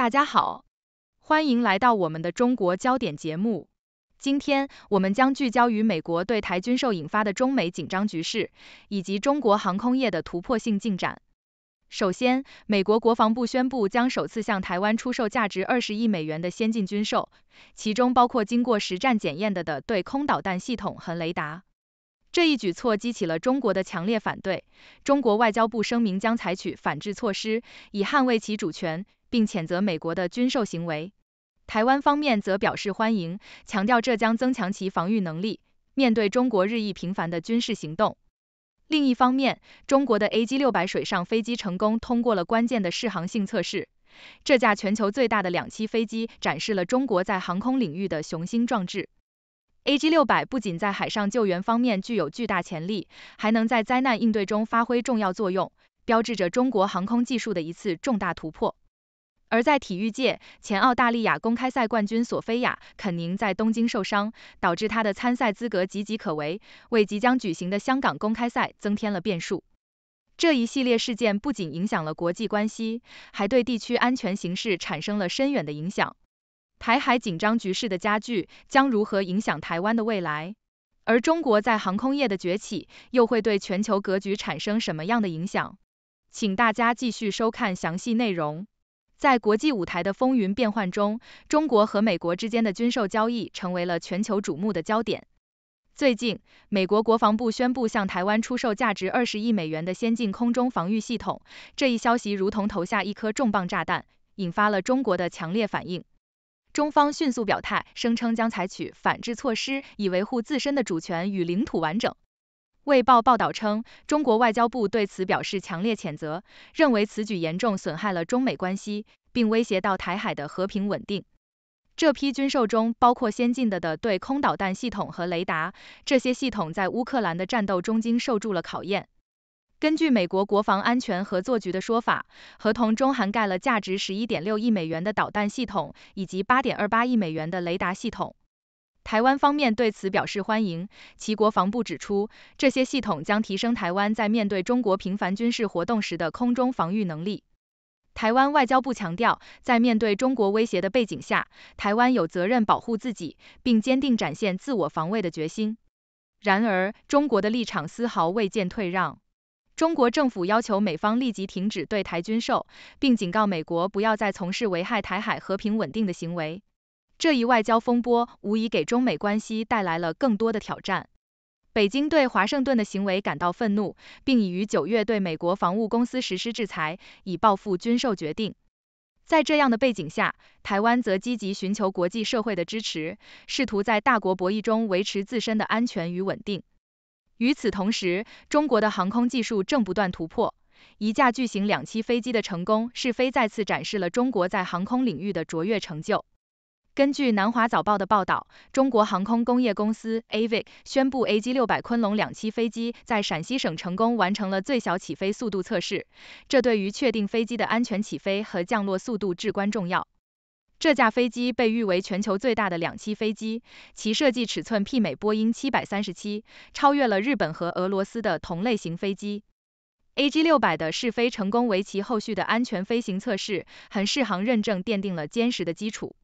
大家好，欢迎来到我们的中国焦点节目。今天我们将聚焦于美国对台军售引发的中美紧张局势，以及中国航空业的突破性进展。首先，美国国防部宣布将首次向台湾出售价值二十亿美元的先进军售，其中包括经过实战检验的的对空导弹系统和雷达。这一举措激起了中国的强烈反对，中国外交部声明将采取反制措施，以捍卫其主权。并谴责美国的军售行为。台湾方面则表示欢迎，强调这将增强其防御能力，面对中国日益频繁的军事行动。另一方面，中国的 AG600 水上飞机成功通过了关键的试航性测试，这架全球最大的两栖飞机展示了中国在航空领域的雄心壮志。AG600 不仅在海上救援方面具有巨大潜力，还能在灾难应对中发挥重要作用，标志着中国航空技术的一次重大突破。而在体育界，前澳大利亚公开赛冠军索菲亚·肯宁在东京受伤，导致她的参赛资格岌岌可危，为即将举行的香港公开赛增添了变数。这一系列事件不仅影响了国际关系，还对地区安全形势产生了深远的影响。台海紧张局势的加剧将如何影响台湾的未来？而中国在航空业的崛起又会对全球格局产生什么样的影响？请大家继续收看详细内容。在国际舞台的风云变幻中，中国和美国之间的军售交易成为了全球瞩目的焦点。最近，美国国防部宣布向台湾出售价值二十亿美元的先进空中防御系统，这一消息如同投下一颗重磅炸弹，引发了中国的强烈反应。中方迅速表态，声称将采取反制措施，以维护自身的主权与领土完整。《卫报》报道称，中国外交部对此表示强烈谴责，认为此举严重损害了中美关系，并威胁到台海的和平稳定。这批军售中包括先进的的对空导弹系统和雷达，这些系统在乌克兰的战斗中经受住了考验。根据美国国防安全合作局的说法，合同中涵盖了价值十一点六亿美元的导弹系统以及八点二八亿美元的雷达系统。台湾方面对此表示欢迎，其国防部指出，这些系统将提升台湾在面对中国频繁军事活动时的空中防御能力。台湾外交部强调，在面对中国威胁的背景下，台湾有责任保护自己，并坚定展现自我防卫的决心。然而，中国的立场丝毫未见退让。中国政府要求美方立即停止对台军售，并警告美国不要再从事危害台海和平稳定的行为。这一外交风波无疑给中美关系带来了更多的挑战。北京对华盛顿的行为感到愤怒，并已于九月对美国防务公司实施制裁，以报复军售决定。在这样的背景下，台湾则积极寻求国际社会的支持，试图在大国博弈中维持自身的安全与稳定。与此同时，中国的航空技术正不断突破，一架巨型两栖飞机的成功试飞再次展示了中国在航空领域的卓越成就。根据《南华早报》的报道，中国航空工业公司 AV 宣布，AG600 昆龙两栖飞机在陕西省成功完成了最小起飞速度测试。这对于确定飞机的安全起飞和降落速度至关重要。这架飞机被誉为全球最大的两栖飞机，其设计尺寸媲美波音737，超越了日本和俄罗斯的同类型飞机。AG600 的试飞成功为其后续的安全飞行测试和适航认证奠定了坚实的基础。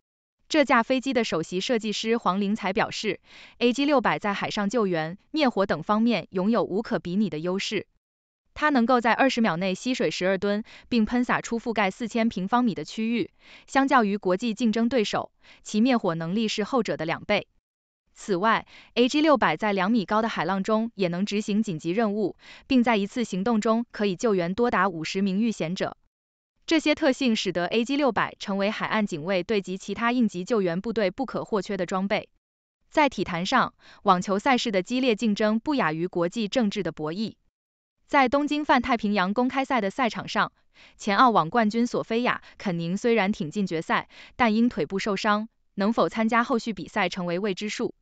这架飞机的首席设计师黄灵才表示，A G 六百在海上救援、灭火等方面拥有无可比拟的优势。它能够在二十秒内吸水十二吨，并喷洒出覆盖四千平方米的区域。相较于国际竞争对手，其灭火能力是后者的两倍。此外，A G 六百在两米高的海浪中也能执行紧急任务，并在一次行动中可以救援多达五十名遇险者。这些特性使得 AG 六百成为海岸警卫队及其他应急救援部队不可或缺的装备。在体坛上，网球赛事的激烈竞争不亚于国际政治的博弈。在东京泛太平洋公开赛的赛场上，前澳网冠军索菲亚·肯宁虽然挺进决赛，但因腿部受伤，能否参加后续比赛成为未知数。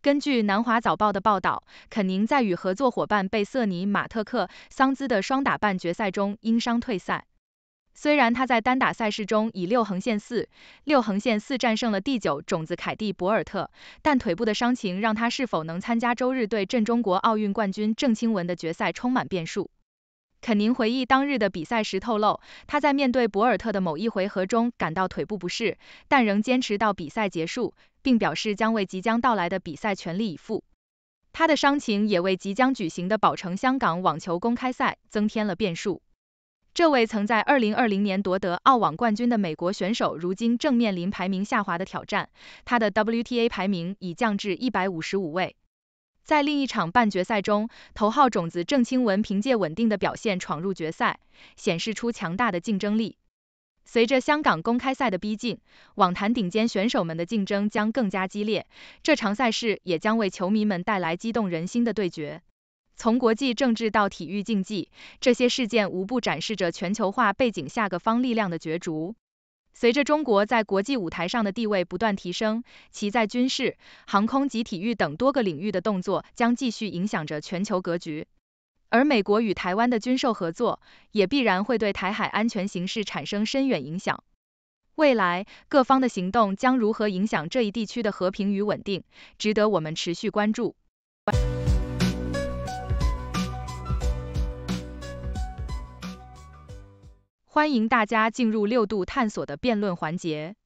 根据《南华早报》的报道，肯宁在与合作伙伴贝瑟尼·马特克·桑兹的双打半决赛中因伤退赛。虽然他在单打赛事中以六横线四六横线四战胜了第九种子凯蒂·博尔特，但腿部的伤情让他是否能参加周日对阵中国奥运冠军郑钦文的决赛充满变数。肯宁回忆当日的比赛时透露，他在面对博尔特的某一回合中感到腿部不适，但仍坚持到比赛结束，并表示将为即将到来的比赛全力以赴。他的伤情也为即将举行的宝城香港网球公开赛增添了变数。这位曾在2020年夺得澳网冠军的美国选手，如今正面临排名下滑的挑战，他的 WTA 排名已降至155位。在另一场半决赛中，头号种子郑钦文凭借稳定的表现闯入决赛，显示出强大的竞争力。随着香港公开赛的逼近，网坛顶尖选手们的竞争将更加激烈，这场赛事也将为球迷们带来激动人心的对决。从国际政治到体育竞技，这些事件无不展示着全球化背景下各方力量的角逐。随着中国在国际舞台上的地位不断提升，其在军事、航空及体育等多个领域的动作将继续影响着全球格局。而美国与台湾的军售合作，也必然会对台海安全形势产生深远影响。未来，各方的行动将如何影响这一地区的和平与稳定，值得我们持续关注。欢迎大家进入六度探索的辩论环节。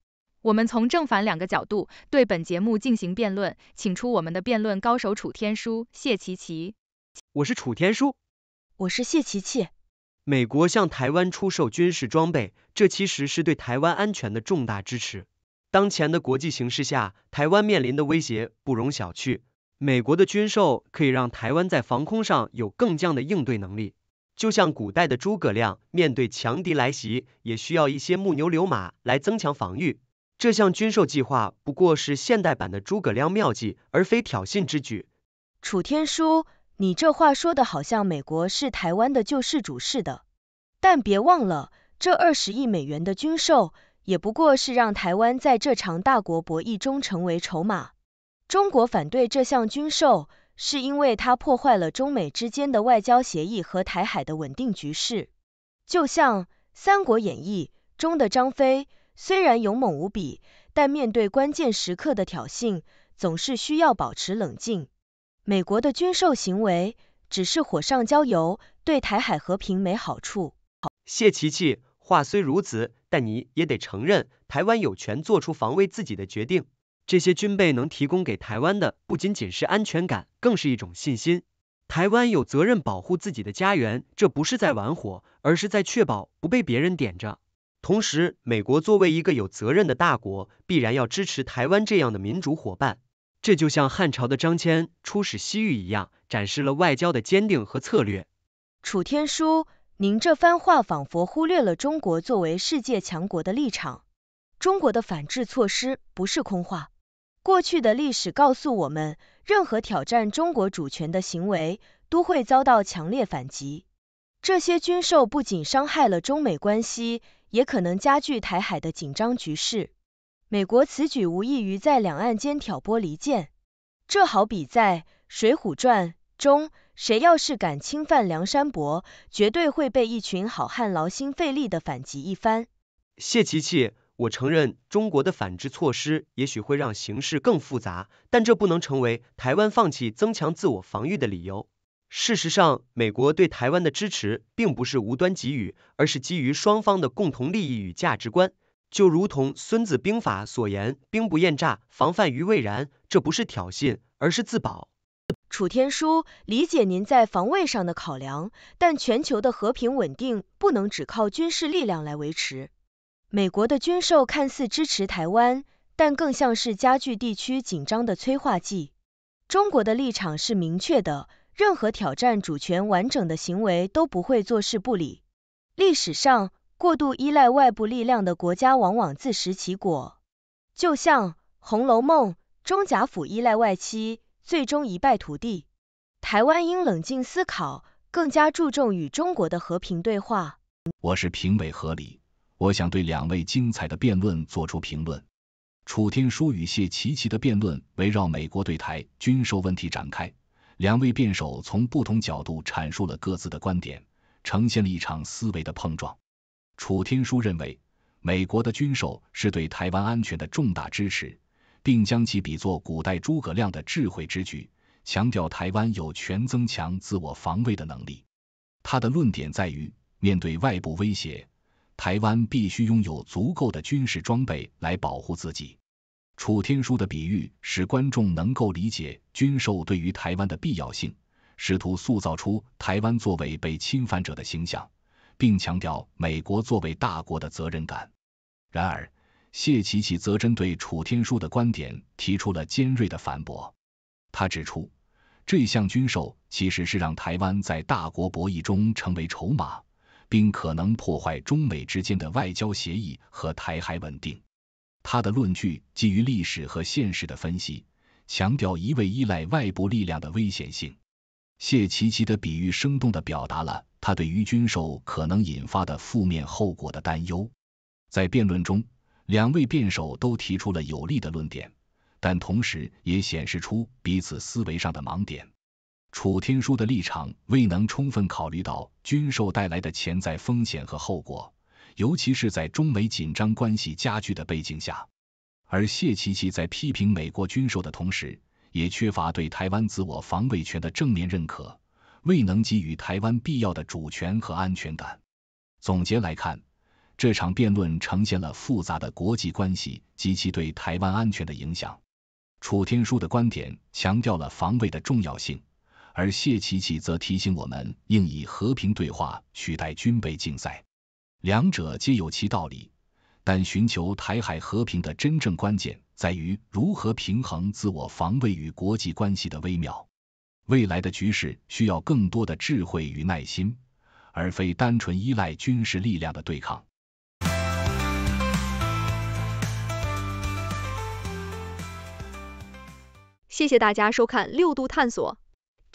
我们从正反两个角度对本节目进行辩论，请出我们的辩论高手楚天舒、谢琪琪。我是楚天舒，我是谢琪琪。美国向台湾出售军事装备，这其实是对台湾安全的重大支持。当前的国际形势下，台湾面临的威胁不容小觑。美国的军售可以让台湾在防空上有更强的应对能力。就像古代的诸葛亮面对强敌来袭，也需要一些木牛流马来增强防御。这项军售计划不过是现代版的诸葛亮妙计，而非挑衅之举。楚天舒，你这话说的好像美国是台湾的救世主似的。但别忘了，这二十亿美元的军售，也不过是让台湾在这场大国博弈中成为筹码。中国反对这项军售。是因为它破坏了中美之间的外交协议和台海的稳定局势，就像《三国演义》中的张飞虽然勇猛无比，但面对关键时刻的挑衅，总是需要保持冷静。美国的军售行为只是火上浇油，对台海和平没好处。谢琪琪，话虽如此，但你也得承认，台湾有权做出防卫自己的决定。这些军备能提供给台湾的不仅仅是安全感，更是一种信心。台湾有责任保护自己的家园，这不是在玩火，而是在确保不被别人点着。同时，美国作为一个有责任的大国，必然要支持台湾这样的民主伙伴。这就像汉朝的张骞出使西域一样，展示了外交的坚定和策略。楚天舒，您这番话仿佛忽略了中国作为世界强国的立场。中国的反制措施不是空话。过去的历史告诉我们，任何挑战中国主权的行为都会遭到强烈反击。这些军售不仅伤害了中美关系，也可能加剧台海的紧张局势。美国此举无异于在两岸间挑拨离间，这好比在《水浒传》中，谁要是敢侵犯梁山伯，绝对会被一群好汉劳心费力的反击一番。谢琪琪。我承认，中国的反制措施也许会让形势更复杂，但这不能成为台湾放弃增强自我防御的理由。事实上，美国对台湾的支持并不是无端给予，而是基于双方的共同利益与价值观。就如同《孙子兵法》所言，“兵不厌诈，防范于未然”，这不是挑衅，而是自保。楚天舒，理解您在防卫上的考量，但全球的和平稳定不能只靠军事力量来维持。美国的军售看似支持台湾，但更像是加剧地区紧张的催化剂。中国的立场是明确的，任何挑战主权完整的行为都不会坐视不理。历史上，过度依赖外部力量的国家往往自食其果，就像《红楼梦》中贾府依赖外戚，最终一败涂地。台湾应冷静思考，更加注重与中国的和平对话。我是评委何理。我想对两位精彩的辩论做出评论。楚天舒与谢奇奇的辩论围绕美国对台军售问题展开，两位辩手从不同角度阐述了各自的观点，呈现了一场思维的碰撞。楚天舒认为，美国的军售是对台湾安全的重大支持，并将其比作古代诸葛亮的智慧之举，强调台湾有权增强自我防卫的能力。他的论点在于，面对外部威胁。台湾必须拥有足够的军事装备来保护自己。楚天舒的比喻使观众能够理解军售对于台湾的必要性，试图塑造出台湾作为被侵犯者的形象，并强调美国作为大国的责任感。然而，谢琪琪则针对楚天舒的观点提出了尖锐的反驳。他指出，这项军售其实是让台湾在大国博弈中成为筹码。并可能破坏中美之间的外交协议和台海稳定。他的论据基于历史和现实的分析，强调一味依赖外部力量的危险性。谢奇奇的比喻生动的表达了他对于军售可能引发的负面后果的担忧。在辩论中，两位辩手都提出了有力的论点，但同时也显示出彼此思维上的盲点。楚天舒的立场未能充分考虑到军售带来的潜在风险和后果，尤其是在中美紧张关系加剧的背景下。而谢琪琪在批评美国军售的同时，也缺乏对台湾自我防卫权的正面认可，未能给予台湾必要的主权和安全感。总结来看，这场辩论呈现了复杂的国际关系及其对台湾安全的影响。楚天舒的观点强调了防卫的重要性。而谢琪琪则提醒我们，应以和平对话取代军备竞赛。两者皆有其道理，但寻求台海和平的真正关键在于如何平衡自我防卫与国际关系的微妙。未来的局势需要更多的智慧与耐心，而非单纯依赖军事力量的对抗。谢谢大家收看六度探索。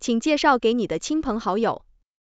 请介绍给你的亲朋好友。